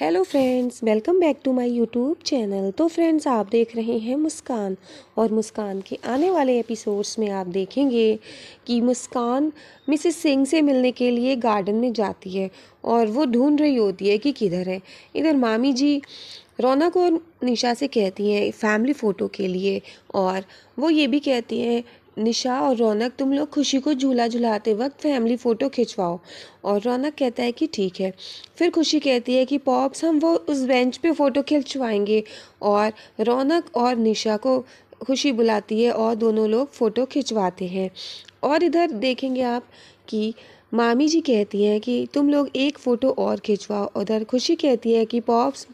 hello friends welcome back to my YouTube channel तो friends आप देख रहे हैं मुस्कान और मुस्कान के आने वाले एपिसोड्स में आप देखेंगे कि मुस्कान मिसेस सिंह से मिलने के लिए गार्डन में जाती है और वो ढूंढ रही होती है कि किधर है इधर मामी जी रौनक और निशा से कहती हैं फैमिली फ़ोटो के लिए और वो ये भी कहती हैं निशा और रौनक तुम लोग खुशी को झूला झुलाते वक्त फैमिली फ़ोटो खिंचवाओ और रौनक कहता है कि ठीक है फिर खुशी कहती है कि पॉप्स हम वो उस बेंच पे फ़ोटो खिंचवाएंगे और रौनक और निशा को खुशी बुलाती है और दोनों लोग फ़ोटो खिंचवाते हैं और इधर देखेंगे आप कि मामी जी कहती हैं कि तुम लोग एक फ़ोटो और खिंचवाओ उधर खुशी कहती है कि पॉप्स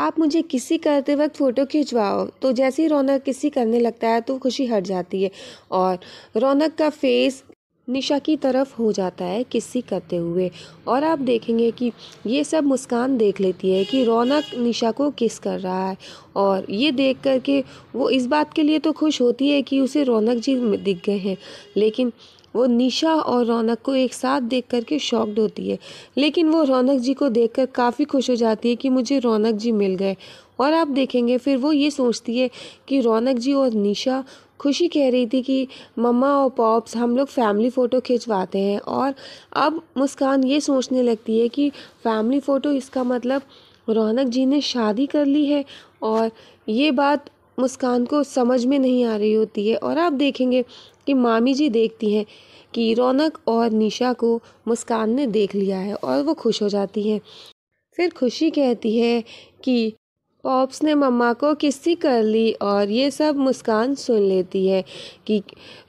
आप मुझे किसी करते वक्त फ़ोटो खिंचवाओ तो जैसे ही रौनक किसी करने लगता है तो खुशी हट जाती है और रौनक का फेस निशा की तरफ हो जाता है किसी करते हुए और आप देखेंगे कि ये सब मुस्कान देख लेती है कि रौनक निशा को किस कर रहा है और ये देख कर के वो इस बात के लिए तो खुश होती है कि उसे रौनक जी दिख गए हैं लेकिन वो निशा और रौनक को एक साथ देख करके शॉक्ड होती है लेकिन वो रौनक जी को देखकर काफ़ी खुश हो जाती है कि मुझे रौनक जी मिल गए और आप देखेंगे फिर वो ये सोचती है कि रौनक जी और निशा खुशी कह रही थी कि मम्मा और पॉप्स हम लोग फैमिली फ़ोटो खिंचवाते हैं और अब मुस्कान ये सोचने लगती है कि फैमिली फ़ोटो इसका मतलब रौनक जी ने शादी कर ली है और ये बात मुस्कान को समझ में नहीं आ रही होती है और आप देखेंगे कि मामी जी देखती हैं कि रौनक और निशा को मुस्कान ने देख लिया है और वो खुश हो जाती हैं फिर खुशी कहती है कि पॉप्स ने मम्मा को किस्सी कर ली और ये सब मुस्कान सुन लेती है कि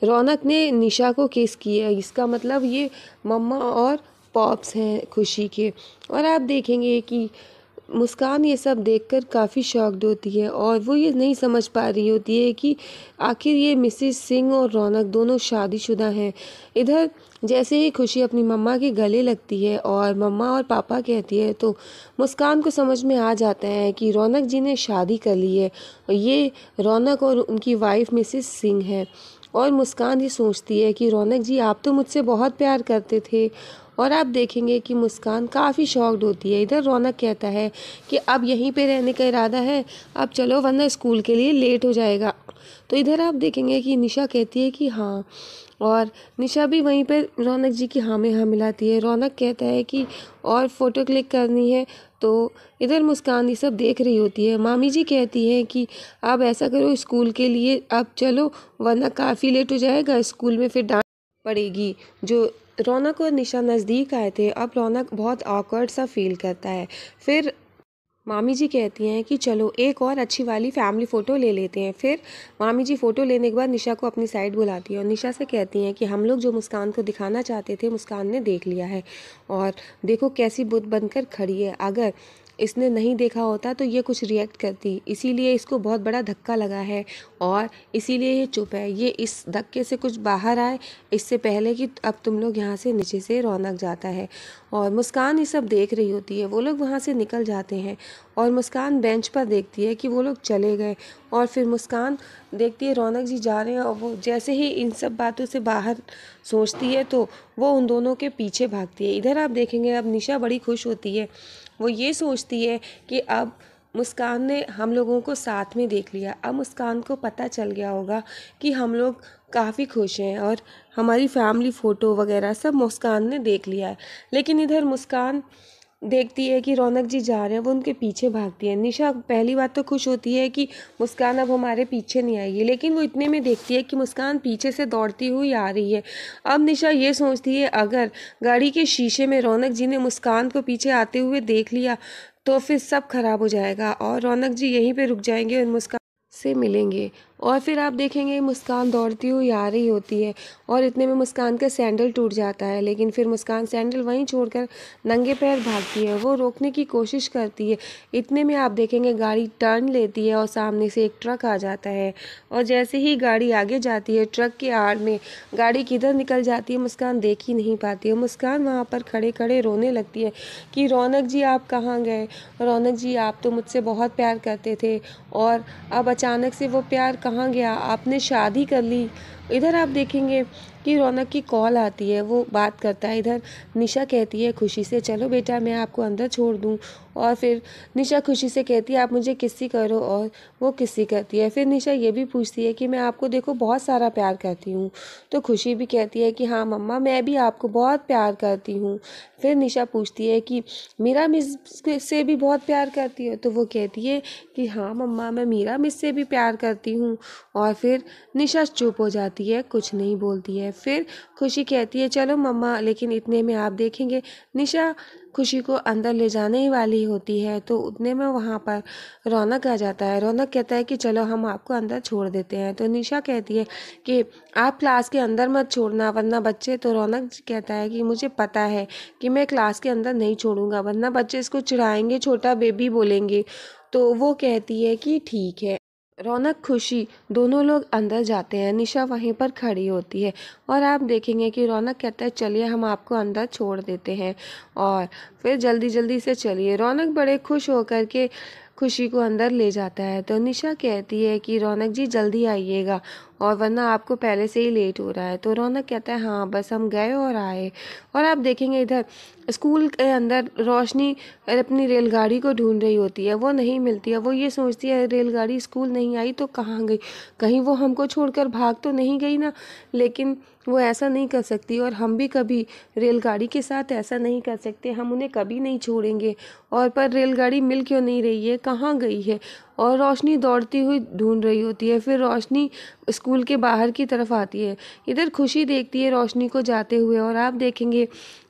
रौनक ने निशा को किस किया इसका मतलब ये मम्मा और पॉप्स हैं खुशी के और आप देखेंगे कि मुस्कान ये सब देखकर काफ़ी शॉक्ड होती है और वो ये नहीं समझ पा रही होती है कि आखिर ये मिसिस सिंह और रौनक दोनों शादीशुदा हैं इधर जैसे ही खुशी अपनी मम्मा के गले लगती है और मम्मा और पापा कहती है तो मुस्कान को समझ में आ जाता है कि रौनक जी ने शादी कर ली है ये रौनक और उनकी वाइफ मिसिस सिंह है और मुस्कान ये सोचती है कि रौनक जी आप तो मुझसे बहुत प्यार करते थे और आप देखेंगे कि मुस्कान काफ़ी शॉक्ड होती है इधर रौनक कहता है कि अब यहीं पे रहने का इरादा है अब चलो वरना स्कूल के लिए लेट हो जाएगा तो इधर आप देखेंगे कि निशा कहती है कि हाँ और निशा भी वहीं पर रौनक जी की हाँ में हाँ मिलाती है रौनक कहता है कि और फ़ोटो क्लिक करनी है तो इधर मुस्कान ये सब देख रही होती है मामी जी कहती हैं कि आप ऐसा करो स्कूल के लिए आप चलो वरना काफ़ी लेट हो जाएगा स्कूल में फिर डांट पड़ेगी जो रौनक और निशा नज़दीक आए थे अब रौनक बहुत ऑकवर्ड सा फील करता है फिर मामी जी कहती हैं कि चलो एक और अच्छी वाली फैमिली फ़ोटो ले लेते हैं फिर मामी जी फ़ोटो लेने के बाद निशा को अपनी साइड बुलाती है और निशा से कहती हैं कि हम लोग जो मुस्कान को दिखाना चाहते थे मुस्कान ने देख लिया है और देखो कैसी बुत बनकर खड़ी है अगर इसने नहीं देखा होता तो ये कुछ रिएक्ट करती इसीलिए इसको बहुत बड़ा धक्का लगा है और इसीलिए ये चुप है ये इस धक्के से कुछ बाहर आए इससे पहले कि अब तुम लोग यहाँ से नीचे से रौनक जाता है और मुस्कान ये सब देख रही होती है वो लोग वहाँ से निकल जाते हैं और मुस्कान बेंच पर देखती है कि वो लोग चले गए और फिर मुस्कान देखती है रौनक जी जा रहे हैं और वो जैसे ही इन सब बातों से बाहर सोचती है तो वो उन दोनों के पीछे भागती है इधर आप देखेंगे अब निशा बड़ी खुश होती है वो ये सोचती है कि अब मुस्कान ने हम लोगों को साथ में देख लिया अब मुस्कान को पता चल गया होगा कि हम लोग काफ़ी खुश हैं और हमारी फैमिली फ़ोटो वगैरह सब मुस्कान ने देख लिया है लेकिन इधर मुस्कान देखती है कि रौनक जी जा रहे हैं वो उनके पीछे भागती है निशा पहली बात तो खुश होती है कि मुस्कान अब हमारे पीछे नहीं आएगी लेकिन वो इतने में देखती है कि मुस्कान पीछे से दौड़ती हुई आ रही है अब निशा ये सोचती है अगर गाड़ी के शीशे में रौनक जी ने मुस्कान को पीछे आते हुए देख लिया तो फिर सब खराब हो जाएगा और रौनक जी यहीं पे रुक जाएंगे और मुस्कान से मिलेंगे और फिर आप देखेंगे मुस्कान दौड़ती हुई आ रही होती है और इतने में मुस्कान का सैंडल टूट जाता है लेकिन फिर मुस्कान सैंडल वहीं छोड़कर नंगे पैर भागती है वो रोकने की कोशिश करती है इतने में आप देखेंगे गाड़ी टर्न लेती है और सामने से एक ट्रक आ जाता है और जैसे ही गाड़ी आगे जाती है ट्रक की आड़ में गाड़ी किधर निकल जाती है मुस्कान देख ही नहीं पाती है मुस्कान वहाँ पर खड़े खड़े रोने लगती है कि रौनक जी आप कहाँ गए रौनक जी आप तो मुझसे बहुत प्यार करते थे और अब अचानक से वो प्यार कहाँ कहाँ गया आपने शादी कर ली इधर आप देखेंगे कि रौनक की कॉल आती है वो बात करता है इधर निशा कहती है खुशी से चलो बेटा मैं आपको अंदर छोड़ दूँ और फिर निशा खुशी से कहती है आप मुझे किसी करो और वो किसी करती है फिर निशा ये भी पूछती है कि मैं आपको देखो बहुत सारा प्यार करती हूँ तो खुशी भी कहती है कि हाँ मम्मा मैं भी आपको बहुत प्यार करती हूँ फिर निशा पूछती है कि मीरा मिस से भी बहुत प्यार करती है तो वो कहती है कि हाँ मम्मा मैं मीरा मिस से भी प्यार करती हूँ और फिर निशा चुप हो जाती आती है कुछ नहीं बोलती है फिर खुशी कहती है चलो मम्मा लेकिन इतने में आप देखेंगे निशा खुशी को अंदर ले जाने ही वाली होती है तो उतने में वहाँ पर रौनक आ जाता है रौनक कहता है कि चलो हम आपको अंदर छोड़ देते हैं तो निशा कहती है कि आप क्लास के अंदर मत छोड़ना वरना बच्चे तो रौनक कहता है कि मुझे पता है कि मैं क्लास के अंदर नहीं छोड़ूंगा वरना बच्चे इसको चिढ़ाएंगे छोटा बेबी बोलेंगे तो वो कहती है कि ठीक है रौनक खुशी दोनों लोग अंदर जाते हैं निशा वहीं पर खड़ी होती है और आप देखेंगे कि रौनक कहता है चलिए हम आपको अंदर छोड़ देते हैं और फिर जल्दी जल्दी से चलिए रौनक बड़े खुश होकर के खुशी को अंदर ले जाता है तो निशा कहती है कि रौनक जी जल्दी आइएगा और वरना आपको पहले से ही लेट हो रहा है तो रौनक कहता है हाँ बस हम गए और आए और आप देखेंगे इधर स्कूल के अंदर रोशनी अपनी रेलगाड़ी को ढूंढ रही होती है वो नहीं मिलती है वो ये सोचती है रेलगाड़ी स्कूल नहीं आई तो कहाँ गई कहीं वो हमको छोड़कर भाग तो नहीं गई ना लेकिन वो ऐसा नहीं कर सकती और हम भी कभी रेलगाड़ी के साथ ऐसा नहीं कर सकते हम उन्हें कभी नहीं छोड़ेंगे और पर रेलगाड़ी मिल क्यों नहीं रही है कहाँ गई है और रोशनी दौड़ती हुई ढूंढ रही होती है फिर रोशनी स्कूल के बाहर की तरफ आती है इधर खुशी देखती है रोशनी को जाते हुए और आप देखेंगे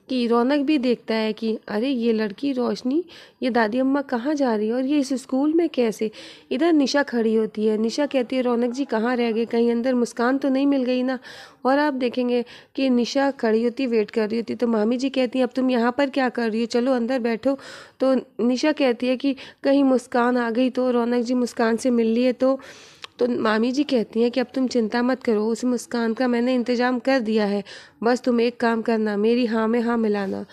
कि रौनक भी देखता है कि अरे ये लड़की रोशनी ये दादी अम्मा कहाँ जा रही है और ये इस स्कूल में कैसे इधर निशा खड़ी होती है निशा कहती है रौनक जी कहाँ रह गए कहीं अंदर मुस्कान तो नहीं मिल गई ना और आप देखेंगे कि निशा खड़ी होती वेट कर रही होती तो मामी जी कहती हैं अब तुम यहाँ पर क्या कर रही हो चलो अंदर बैठो तो निशा कहती है कि कहीं मुस्कान आ गई तो रौनक जी मुस्कान से मिल लिए तो तो मामी जी कहती हैं कि अब तुम चिंता मत करो उस मुस्कान का मैंने इंतज़ाम कर दिया है बस तुम एक काम करना मेरी हाँ में हाँ मिलाना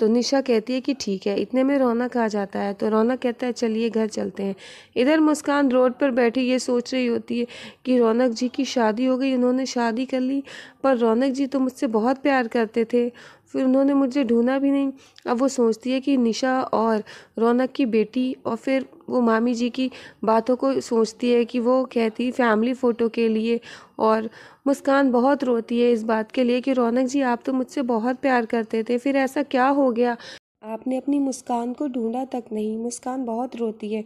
तो निशा कहती है कि ठीक है इतने में रौनक आ जाता है तो रौनक कहता है चलिए घर चलते हैं इधर मुस्कान रोड पर बैठी ये सोच रही होती है कि रौनक जी की शादी हो गई उन्होंने शादी कर ली पर रौनक जी तो मुझसे बहुत प्यार करते थे फिर उन्होंने मुझे ढूंढा भी नहीं अब वो सोचती है कि निशा और रौनक की बेटी और फिर वो मामी जी की बातों को सोचती है कि वो कहती फैमिली फ़ोटो के लिए और मुस्कान बहुत रोती है इस बात के लिए कि रौनक जी आप तो मुझसे बहुत प्यार करते थे फिर ऐसा क्या हो गया आपने अपनी मुस्कान को ढूँढा तक नहीं मुस्कान बहुत रोती है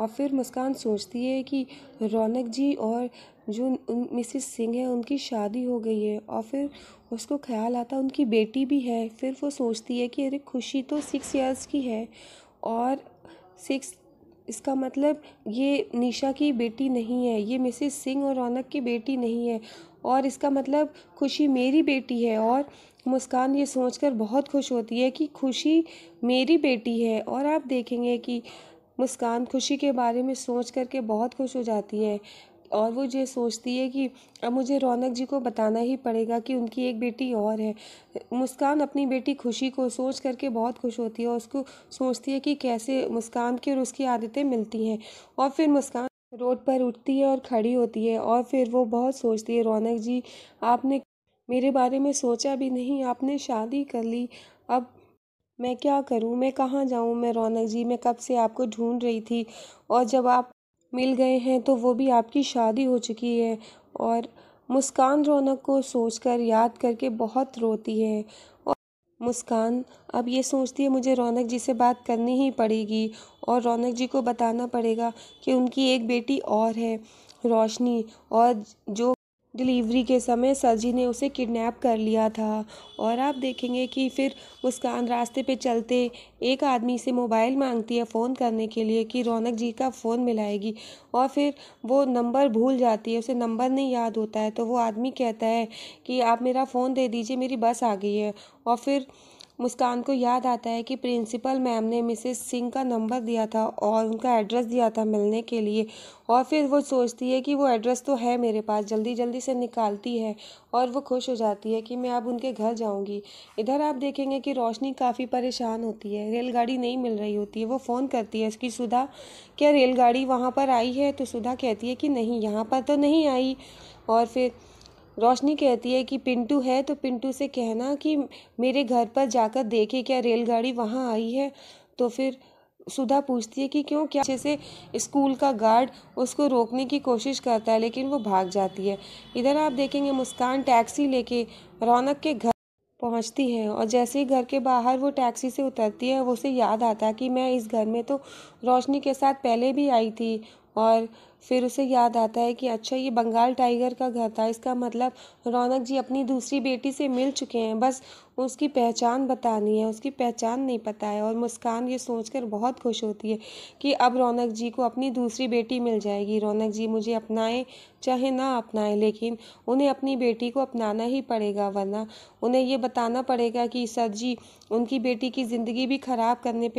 और फिर मुस्कान सोचती है कि रौनक जी और जो मिसेस सिंह है उनकी शादी हो गई है और फिर उसको ख्याल आता है उनकी बेटी भी है फिर वो सोचती है कि अरे खुशी तो सिक्स इयर्स की है और सिक्स इसका मतलब ये निशा की बेटी नहीं है ये मिसेस सिंह और रौनक की बेटी नहीं है और इसका मतलब खुशी मेरी बेटी है और मुस्कान ये सोचकर बहुत खुश होती है कि खुशी मेरी बेटी है और आप देखेंगे कि मुस्कान खुशी के बारे में सोच करके बहुत खुश हो जाती है और वो ये सोचती है कि अब मुझे रौनक जी को बताना ही पड़ेगा कि उनकी एक बेटी और है मुस्कान अपनी बेटी खुशी को सोच करके बहुत खुश होती है और उसको सोचती है कि कैसे मुस्कान की और उसकी आदतें मिलती हैं और फिर मुस्कान रोड पर उठती है और खड़ी होती है और फिर वो बहुत सोचती है रौनक जी आपने मेरे बारे में सोचा भी नहीं आपने शादी कर ली अब मैं क्या करूं मैं कहाँ जाऊं मैं रौनक जी मैं कब से आपको ढूंढ रही थी और जब आप मिल गए हैं तो वो भी आपकी शादी हो चुकी है और मुस्कान रौनक को सोचकर याद करके बहुत रोती है और मुस्कान अब ये सोचती है मुझे रौनक जी से बात करनी ही पड़ेगी और रौनक जी को बताना पड़ेगा कि उनकी एक बेटी और है रोशनी और जो डिलीवरी के समय सरजी ने उसे किडनैप कर लिया था और आप देखेंगे कि फिर मुस्कान रास्ते पे चलते एक आदमी से मोबाइल मांगती है फ़ोन करने के लिए कि रौनक जी का फ़ोन मिलाएगी और फिर वो नंबर भूल जाती है उसे नंबर नहीं याद होता है तो वो आदमी कहता है कि आप मेरा फ़ोन दे दीजिए मेरी बस आ गई है और फिर मुस्कान को याद आता है कि प्रिंसिपल मैम ने मिसेस सिंह का नंबर दिया था और उनका एड्रेस दिया था मिलने के लिए और फिर वो सोचती है कि वो एड्रेस तो है मेरे पास जल्दी जल्दी से निकालती है और वो खुश हो जाती है कि मैं अब उनके घर जाऊंगी इधर आप देखेंगे कि रोशनी काफ़ी परेशान होती है रेलगाड़ी नहीं मिल रही होती है वो फ़ोन करती है कि सुधा क्या रेलगाड़ी वहाँ पर आई है तो सुधा कहती है कि नहीं यहाँ पर तो नहीं आई और फिर रोशनी कहती है कि पिंटू है तो पिंटू से कहना कि मेरे घर पर जाकर देखे क्या रेलगाड़ी वहाँ आई है तो फिर सुधा पूछती है कि क्यों क्या अच्छे से स्कूल का गार्ड उसको रोकने की कोशिश करता है लेकिन वो भाग जाती है इधर आप देखेंगे मुस्कान टैक्सी लेके रौनक के घर पहुंचती है और जैसे ही घर के बाहर वो टैक्सी से उतरती है वो उसे याद आता है कि मैं इस घर में तो रोशनी के साथ पहले भी आई थी और फिर उसे याद आता है कि अच्छा ये बंगाल टाइगर का घर था इसका मतलब रौनक जी अपनी दूसरी बेटी से मिल चुके हैं बस उसकी पहचान बतानी है उसकी पहचान नहीं पता है और मुस्कान ये सोचकर बहुत खुश होती है कि अब रौनक जी को अपनी दूसरी बेटी मिल जाएगी रौनक जी मुझे अपनाएं चाहे ना अपनाएं लेकिन उन्हें अपनी बेटी को अपनाना ही पड़ेगा वरना उन्हें ये बताना पड़ेगा कि सर जी उनकी बेटी की ज़िंदगी भी ख़राब करने पर